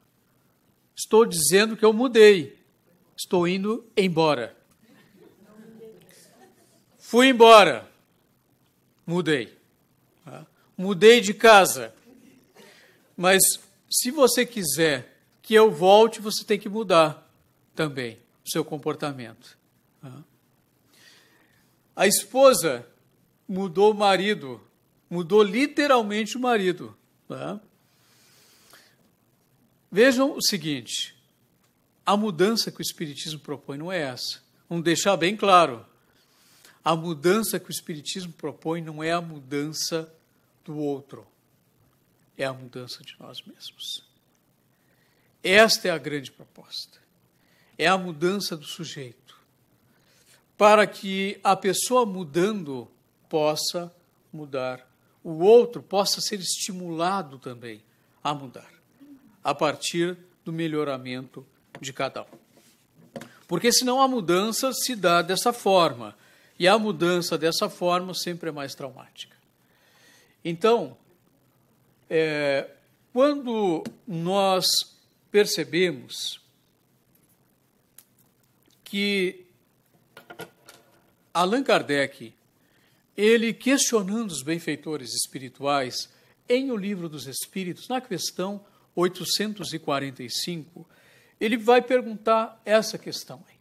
Estou dizendo que eu mudei. Estou indo embora. Fui embora. Mudei. Mudei de casa. Mas se você quiser que eu volte, você tem que mudar também o seu comportamento. A esposa mudou o marido, mudou literalmente o marido. Vejam o seguinte: a mudança que o Espiritismo propõe não é essa. Vamos deixar bem claro. A mudança que o Espiritismo propõe não é a mudança do outro, é a mudança de nós mesmos. Esta é a grande proposta. É a mudança do sujeito, para que a pessoa mudando possa mudar, o outro possa ser estimulado também a mudar, a partir do melhoramento de cada um. Porque senão a mudança se dá dessa forma, e a mudança dessa forma sempre é mais traumática. Então, é, quando nós percebemos que Allan Kardec, ele questionando os benfeitores espirituais em O Livro dos Espíritos, na questão 845, ele vai perguntar essa questão aí.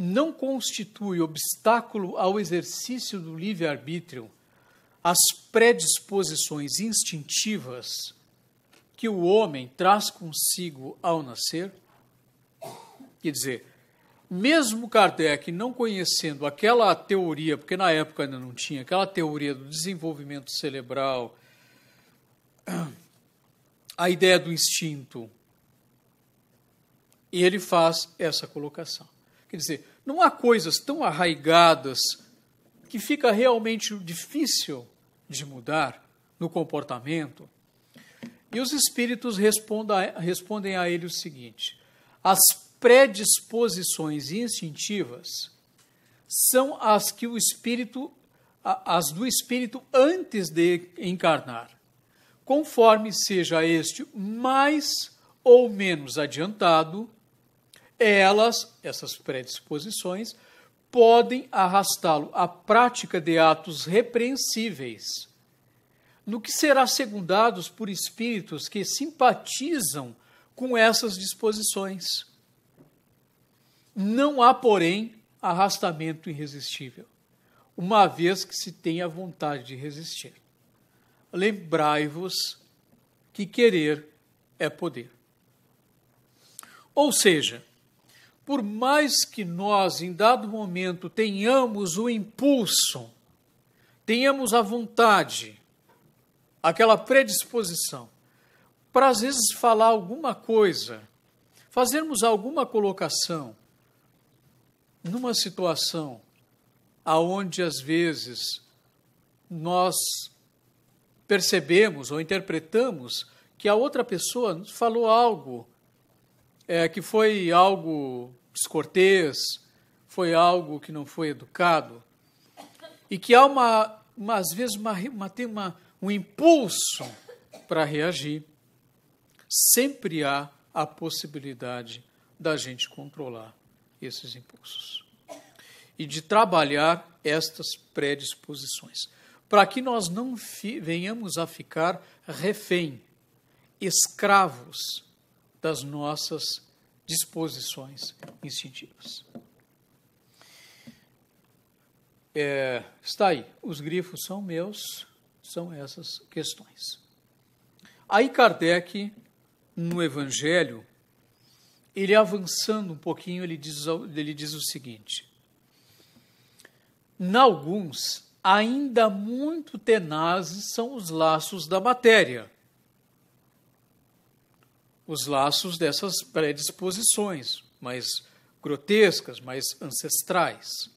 Não constitui obstáculo ao exercício do livre-arbítrio as predisposições instintivas que o homem traz consigo ao nascer? Quer dizer, mesmo Kardec não conhecendo aquela teoria, porque na época ainda não tinha, aquela teoria do desenvolvimento cerebral, a ideia do instinto, e ele faz essa colocação. Quer dizer, não há coisas tão arraigadas que fica realmente difícil de mudar no comportamento e os espíritos respondem a ele o seguinte: as predisposições instintivas são as que o espírito as do espírito antes de encarnar. Conforme seja este mais ou menos adiantado, elas, essas predisposições, podem arrastá-lo à prática de atos repreensíveis no que será segundados por espíritos que simpatizam com essas disposições. Não há, porém, arrastamento irresistível, uma vez que se tenha a vontade de resistir. Lembrai-vos que querer é poder. Ou seja, por mais que nós, em dado momento, tenhamos o impulso, tenhamos a vontade, aquela predisposição para, às vezes, falar alguma coisa, fazermos alguma colocação numa situação aonde, às vezes, nós percebemos ou interpretamos que a outra pessoa falou algo é, que foi algo descortês, foi algo que não foi educado, e que há uma, uma às vezes, uma, uma, tem uma, um impulso para reagir, sempre há a possibilidade da gente controlar esses impulsos e de trabalhar estas predisposições, para que nós não venhamos a ficar refém, escravos das nossas disposições instintivas. É, está aí, os grifos são meus são essas questões. Aí Kardec, no Evangelho, ele avançando um pouquinho, ele diz, ele diz o seguinte: Na alguns, ainda muito tenazes são os laços da matéria, os laços dessas predisposições mais grotescas, mais ancestrais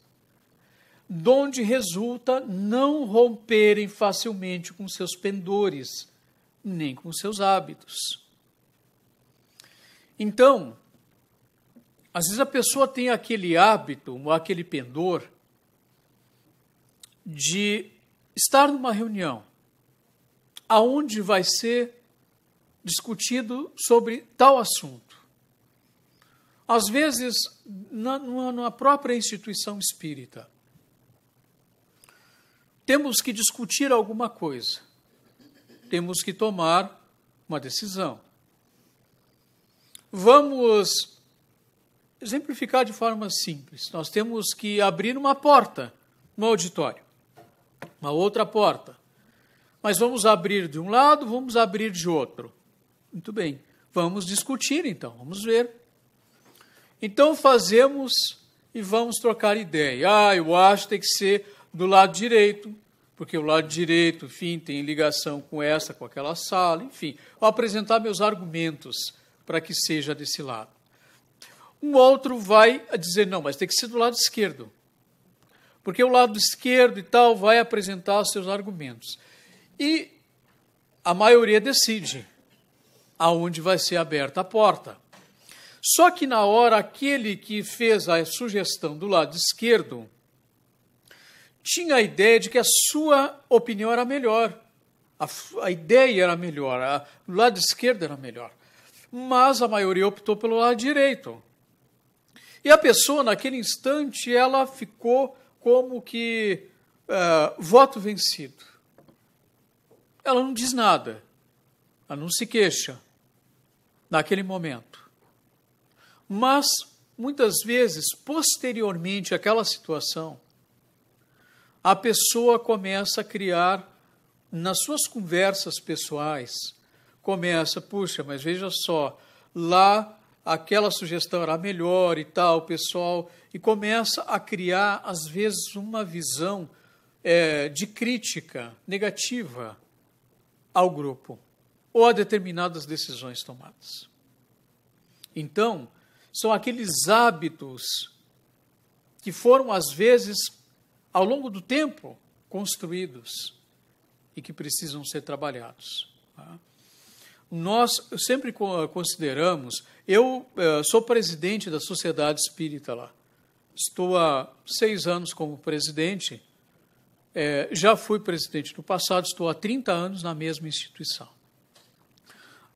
donde resulta não romperem facilmente com seus pendores, nem com seus hábitos. Então, às vezes a pessoa tem aquele hábito, ou aquele pendor, de estar numa reunião aonde vai ser discutido sobre tal assunto. Às vezes, na, numa, numa própria instituição espírita temos que discutir alguma coisa, temos que tomar uma decisão. Vamos exemplificar de forma simples. Nós temos que abrir uma porta no auditório, uma outra porta. Mas vamos abrir de um lado, vamos abrir de outro. Muito bem, vamos discutir então, vamos ver. Então fazemos e vamos trocar ideia. Ah, eu acho que tem que ser do lado direito, porque o lado direito, enfim, tem ligação com essa, com aquela sala, enfim. Vou apresentar meus argumentos para que seja desse lado. Um outro vai dizer, não, mas tem que ser do lado esquerdo, porque o lado esquerdo e tal vai apresentar os seus argumentos. E a maioria decide aonde vai ser aberta a porta. Só que na hora aquele que fez a sugestão do lado esquerdo tinha a ideia de que a sua opinião era melhor, a, a ideia era melhor, a, o lado esquerdo era melhor. Mas a maioria optou pelo lado direito. E a pessoa, naquele instante, ela ficou como que uh, voto vencido. Ela não diz nada, ela não se queixa naquele momento. Mas, muitas vezes, posteriormente àquela situação, a pessoa começa a criar nas suas conversas pessoais, começa, puxa, mas veja só, lá aquela sugestão era melhor e tal, pessoal, e começa a criar, às vezes, uma visão é, de crítica negativa ao grupo ou a determinadas decisões tomadas. Então, são aqueles hábitos que foram, às vezes, ao longo do tempo construídos e que precisam ser trabalhados. Tá? Nós sempre consideramos, eu eh, sou presidente da Sociedade Espírita lá, estou há seis anos como presidente, eh, já fui presidente no passado, estou há 30 anos na mesma instituição.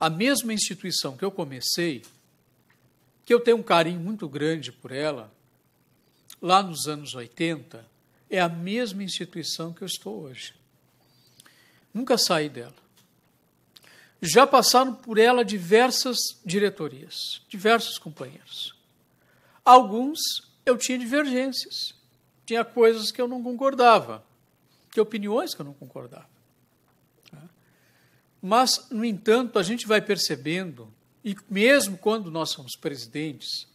A mesma instituição que eu comecei, que eu tenho um carinho muito grande por ela, lá nos anos 80, é a mesma instituição que eu estou hoje. Nunca saí dela. Já passaram por ela diversas diretorias, diversos companheiros. Alguns eu tinha divergências, tinha coisas que eu não concordava, tinha opiniões que eu não concordava. Mas, no entanto, a gente vai percebendo, e mesmo quando nós somos presidentes,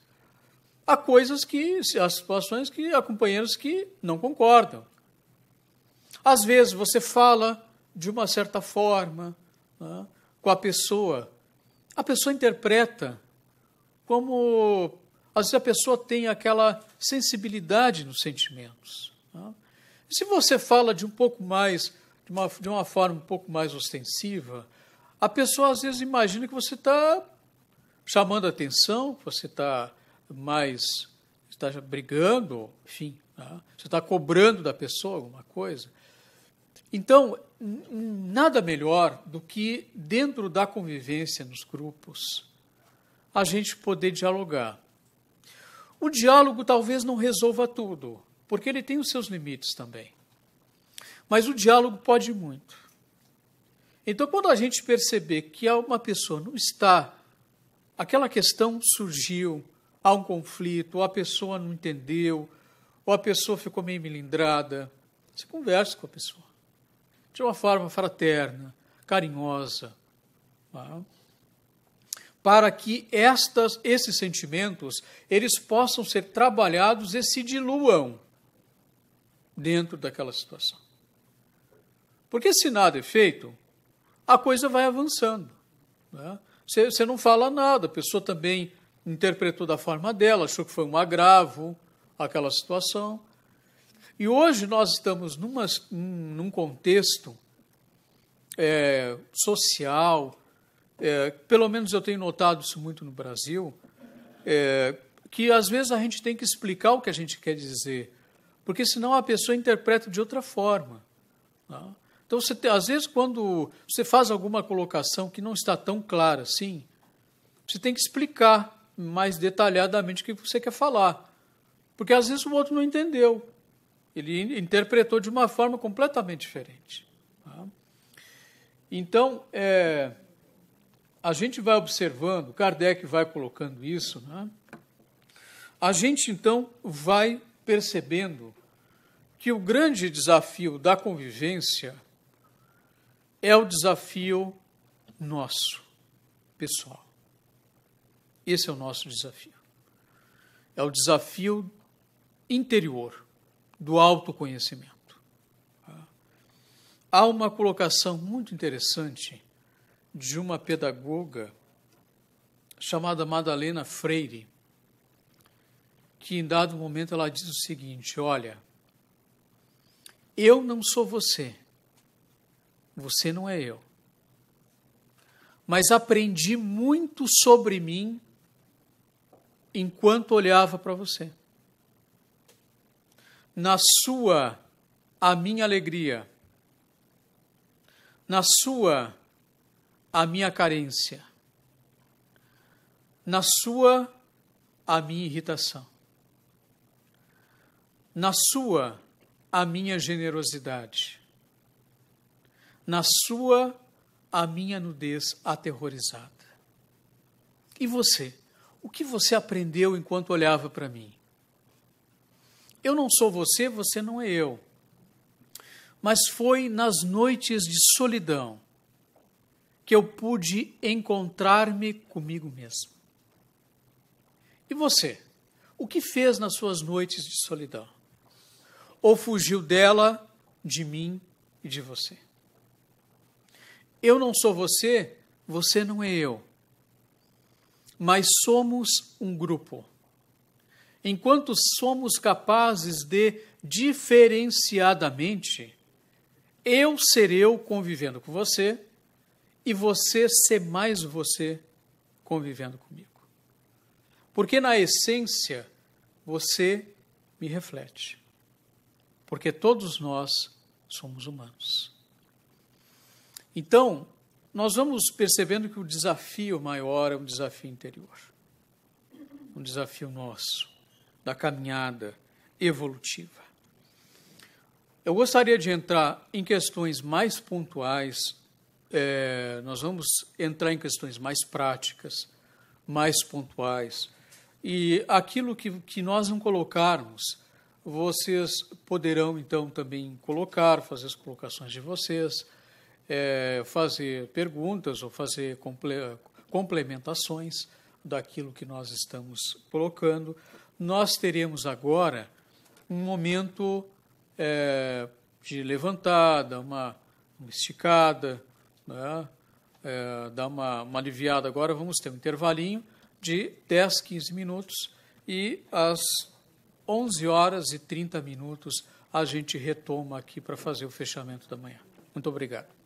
Há coisas que, há situações que há companheiros que não concordam. Às vezes você fala de uma certa forma né, com a pessoa, a pessoa interpreta como às vezes a pessoa tem aquela sensibilidade nos sentimentos. Né? se você fala de um pouco mais, de uma, de uma forma um pouco mais ostensiva, a pessoa às vezes imagina que você está chamando atenção, que você está mas está brigando, enfim, né? você está cobrando da pessoa alguma coisa. Então, nada melhor do que, dentro da convivência nos grupos, a gente poder dialogar. O diálogo talvez não resolva tudo, porque ele tem os seus limites também. Mas o diálogo pode muito. Então, quando a gente perceber que uma pessoa não está, aquela questão surgiu, há um conflito, ou a pessoa não entendeu, ou a pessoa ficou meio melindrada. Você conversa com a pessoa de uma forma fraterna, carinhosa, tá? para que estas, esses sentimentos eles possam ser trabalhados e se diluam dentro daquela situação. Porque se nada é feito, a coisa vai avançando. Né? Você, você não fala nada, a pessoa também interpretou da forma dela, achou que foi um agravo aquela situação. E hoje nós estamos numa, num contexto é, social, é, pelo menos eu tenho notado isso muito no Brasil, é, que às vezes a gente tem que explicar o que a gente quer dizer, porque senão a pessoa interpreta de outra forma. Tá? Então, você, às vezes, quando você faz alguma colocação que não está tão clara assim, você tem que explicar mais detalhadamente o que você quer falar. Porque às vezes o outro não entendeu. Ele interpretou de uma forma completamente diferente. Tá? Então, é, a gente vai observando, Kardec vai colocando isso, né? a gente então vai percebendo que o grande desafio da convivência é o desafio nosso, pessoal. Esse é o nosso desafio. É o desafio interior do autoconhecimento. Há uma colocação muito interessante de uma pedagoga chamada Madalena Freire, que em dado momento ela diz o seguinte: Olha, eu não sou você, você não é eu. Mas aprendi muito sobre mim enquanto olhava para você. Na sua, a minha alegria. Na sua, a minha carência. Na sua, a minha irritação. Na sua, a minha generosidade. Na sua, a minha nudez aterrorizada. E você? O que você aprendeu enquanto olhava para mim? Eu não sou você, você não é eu. Mas foi nas noites de solidão que eu pude encontrar-me comigo mesmo. E você? O que fez nas suas noites de solidão? Ou fugiu dela, de mim e de você? Eu não sou você, você não é eu mas somos um grupo. Enquanto somos capazes de diferenciadamente, eu ser eu convivendo com você e você ser mais você convivendo comigo. Porque na essência, você me reflete. Porque todos nós somos humanos. Então, nós vamos percebendo que o desafio maior é um desafio interior, um desafio nosso, da caminhada evolutiva. Eu gostaria de entrar em questões mais pontuais, é, nós vamos entrar em questões mais práticas, mais pontuais, e aquilo que, que nós não colocarmos, vocês poderão então também colocar, fazer as colocações de vocês é, fazer perguntas ou fazer complementações daquilo que nós estamos colocando. Nós teremos agora um momento é, de levantada, uma, uma esticada, né? é, dar uma, uma aliviada agora. Vamos ter um intervalinho de 10, 15 minutos e às 11 horas e 30 minutos a gente retoma aqui para fazer o fechamento da manhã. Muito obrigado.